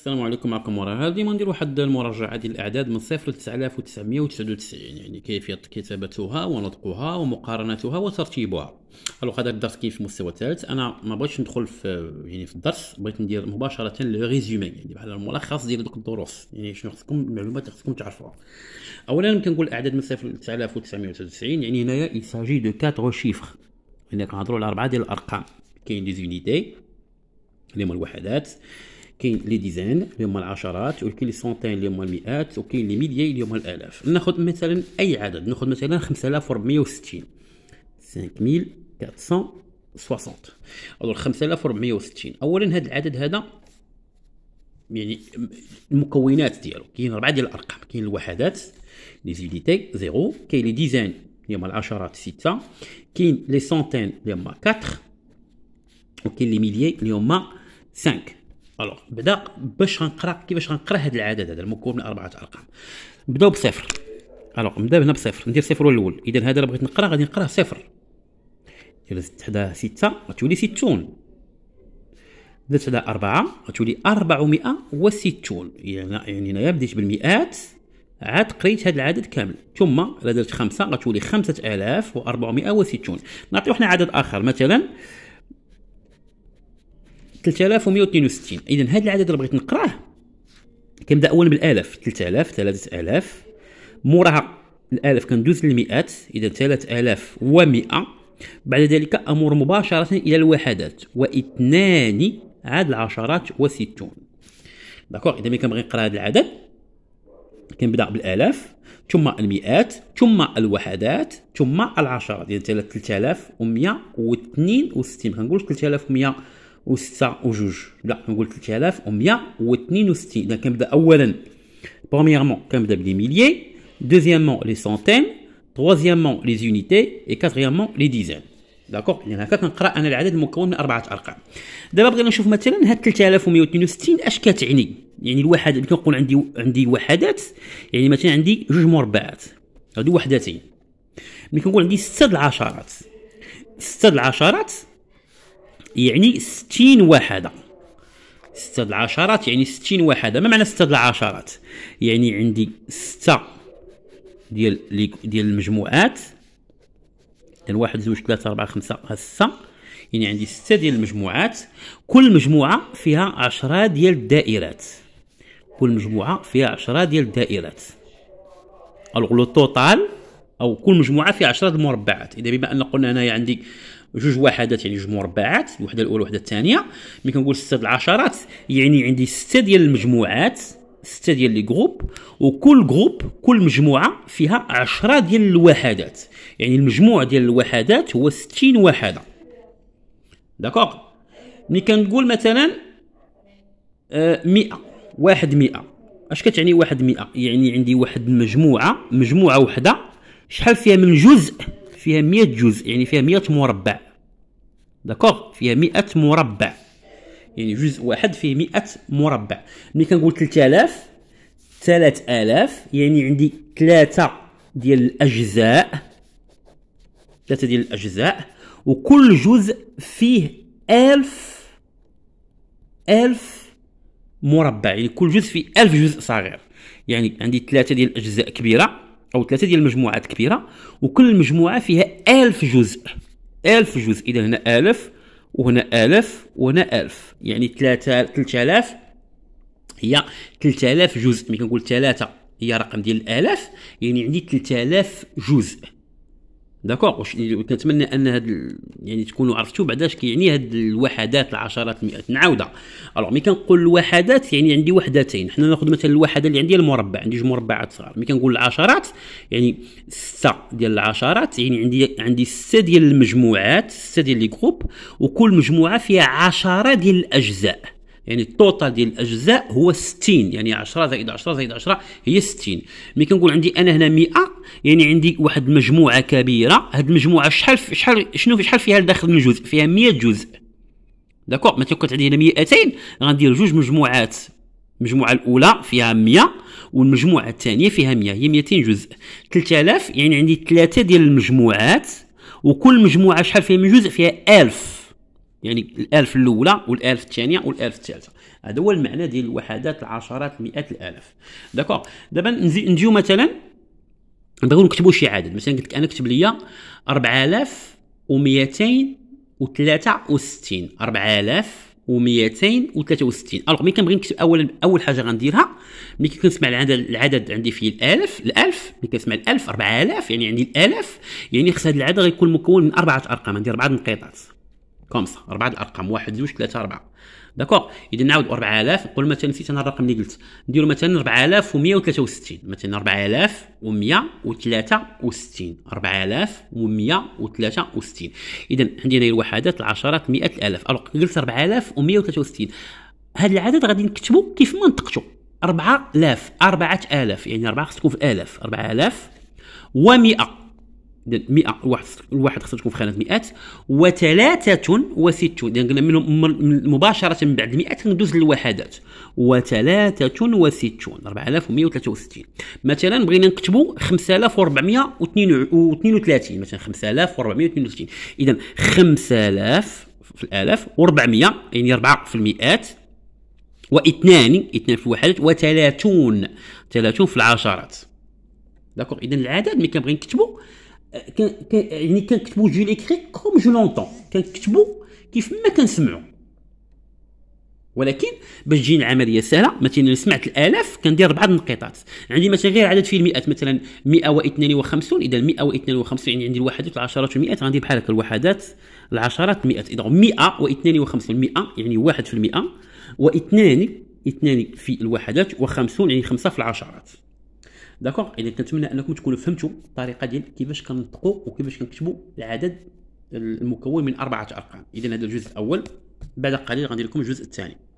السلام عليكم معكم مورا هذه غندير واحد المراجعة ديال الأعداد من صفر ل 9999 يعني كيفية كتابتها ونطقها ومقارنتها وترتيبها الوغ هذا الدرس كاين في المستوى الثالث أنا ما بغيتش ندخل في يعني في الدرس بغيت ندير مباشرة لو ريزومي يعني بحال الملخص ديال دوك الدروس يعني شنو خصكم المعلومات اللي خصكم تعرفوها أولا كنقول الأعداد من صفر ل 9999 يعني هنايا إل ساجي دو 4 شيفر هنا كنهضروا على أربعة ديال الأرقام كاين دي زونيتي اللي هما الوحدات كاين لي ديزان اللي هما العشرات وكاين لي سونتين اللي هما المئات وكاين لي ميديا اللي هما الالاف ناخذ مثلا اي عدد ناخذ مثلا 5460 5460 الوغ 5460 اولا هذا العدد هذا يعني المكونات ديالو كاين ربعه ديال الارقام كاين الوحدات لي زيديتي زيرو كاين لي ديزان اللي هما العشرات ستة كاين لي سونتين اللي هما 4 وكاين لي ميديي اللي هما 5 الوغ بدا باش غنقرا كيفاش غنقرا هذا العدد هذا المكون من اربعه ارقام نبداو بصفر الوغ نبدا هنا بصفر ندير صفر الاول اذا هذا اللي بغيت نقرا غادي نقراه صفر اذا زدت حدا سته غتولي ستون زدت حدا أربعة غتولي أربعمائة وستون يعني, يعني هنايا بديت بالمئات عاد قريت هذا العدد كامل ثم الا درت خمسة غتولي خمسة آلاف وأربعمائة وستون نعطيو حنا عدد آخر مثلا 3162 اذا هذا العدد اللي بغيت نقراه كنبدا اولا بالالاف 3000 3000 موراها الالف كندوز للمئات اذا 3100 بعد ذلك امر مباشره الى الوحدات واثنان عاد العشرات وستون داكوغ اذا ملي كنبغي نقرا هذا العدد كنبدا بالالاف ثم المئات ثم الوحدات ثم العشرات اذا 3162 كنقول 3100 وجوج لا نقول 3162 اذا كنبدا اولا premièrement كنبدا بلي ميليي دوزيامون لي centaines troisièmement les unités et quatrièmement les dizaines داكور يعني هكا كنقرا انا العدد مكون من اربعه ارقام دابا بغينا نشوف مثلا هاد 3162 اش كتعني يعني الواحد ملي كنقول عندي عندي وحدات يعني مثلا عندي جوج مربعات هادو وحدتين ملي كنقول عندي سته العشرات سته العشرات يعني ستين وحدة ستة العشرات يعني ستين وحدة ما معنى ستة العشرات يعني عندي ستة ديال ديال المجموعات ديال واحد زوج ثلاثة أربعة خمسة ستة يعني عندي ستة ديال المجموعات كل مجموعة فيها عشرة ديال الدائرات كل مجموعة فيها عشرة ديال الدائرات الوغ لو توتال او كل مجموعه فيها 10 المربعات اذا بما ان قلنا انايا عندي جوج وحدات يعني جوج مربعات الوحده الاولى والوحده الثانيه ملي كنقول سته العشرات يعني عندي سته ديال المجموعات سته ديال لي جروب وكل جروب كل مجموعه فيها 10 ديال الوحدات يعني المجموع ديال الوحدات هو 60 وحده داكوغ ملي كنقول مثلا 100 آه، واحد 100 اش كتعني واحد 100 يعني عندي واحد المجموعه مجموعه وحده شحال فيها من جزء فيها مية جزء يعني فيها مية مربع داكوغ فيها مئة مربع يعني جزء واحد فيه مئة مربع ملي كنقول تلات آلاف يعني عندي ثلاثة ديال الأجزاء ثلاثة ديال الأجزاء وكل جزء فيه ألف ألف مربع يعني كل جزء فيه ألف جزء صغير يعني عندي ثلاثة ديال الأجزاء كبيرة او ثلاثه ديال المجموعات كبيره وكل مجموعه فيها ألف جزء ألف جزء اذا هنا ألف وهنا ألف وهنا ألف يعني 3000 هي 3000 جزء ملي كنقول 3 هي رقم ديال الالاف يعني عندي 3000 جزء داكوغ واش كنتمنى ان هاد يعني تكونوا عرفتوا بعدا اش كيعني هاد الوحدات العشرات المئات نعاودها الوغ مي كنقول الوحدات يعني عندي وحدتين حنا ناخذ مثلا الوحده اللي عندي المربع عندي جوج مربعات صغار مي كنقول العشرات يعني سته ديال العشرات يعني عندي عندي سته ديال المجموعات سته ديال لي جروب وكل مجموعه فيها عشرة ديال الاجزاء يعني التوتال ديال الاجزاء هو 60 يعني 10 زائد 10 زائد 10 هي 60 ملي كنقول عندي انا هنا 100 يعني عندي واحد المجموعه كبيره هاد المجموعه شحال شحال شنو شحال فيها الداخل من جزء فيها 100 جزء داكوغ مثلا كنت عندي هنا 200 غندير جوج مجموعات المجموعه الاولى فيها 100 والمجموعه الثانيه فيها 100 هي 200 جزء 3000 يعني عندي ثلاثه ديال المجموعات وكل مجموعه شحال فيها من جزء فيها 1000 يعني الالف الاولى والالف الثانيه والالف الثالثه هذا هو المعنى ديال الوحدات العشرات مئات الالاف داكوغ دابا نجيو مثلا نبغيو نكتبوا شي عدد مثلا قلت لك انا كتب لي 4263 4263 الوغ ملي كنبغي نكتب اولا اول حاجه غنديرها ملي كنسمع العدد العدد عندي فيه الالف الالف ملي كنسمع الالف 4000 يعني عندي الالف يعني خص هذا العدد غيكون مكون من اربعه ارقام عندي اربعه انقطاعات كوم سا اربعه الارقام واحد جوج ثلاثه اربعه داكوغ اذا نعاود 4000 نقول مثلا نسيت انا الرقم اللي قلت نديرو مثلا 4163 مثلا 4163 4163 اذا عندي هنا الوحدات العشرات مئات الالاف الوغ قلت 4163 هذا العدد غادي نكتبو كيف ما نطقتو 4000 4000 يعني 4 خصك تكون في الالاف 4000 و100 مئة واحد الواحد خصها تكون في خانه مئات وثلاثة وستون يعني منهم مباشره من بعد مئة ندوز للوحدات وثلاثة وستون 4163 مثلا بغينا نكتبوا 5432 مثلا 5432 اذا 5000 في الالاف و400 يعني 4 في المئات و و2 2 في الوحدات و30 30 في العشرات داكوغ اذا العدد ملي كنبغي نكتبوا يعني كنكتبوا جو ليكري كوم جو لونطون كنكتبو كيف ما كنسمعوا ولكن باش تجيني العمليه سهله مثلا سمعت الالاف كندير بعض النقيطات عندي مثلا غير عدد في المئات مثلا 152 اذا 152 يعني عندي الوحدات العشرات والمئات غندير بحال هكا الوحدات العشرات المئات اذا 152 100 يعني 1% و2 2 في الوحدات و50 يعني 5 في العشرات داكوغ اذا كنتمنى انكم تكونوا فهمتوا الطريقه ديال كيفاش كنطقوا وكيفاش كنكتبوا العدد المكون من اربعه ارقام اذا هذا الجزء الاول بعد قليل غندير لكم الجزء الثاني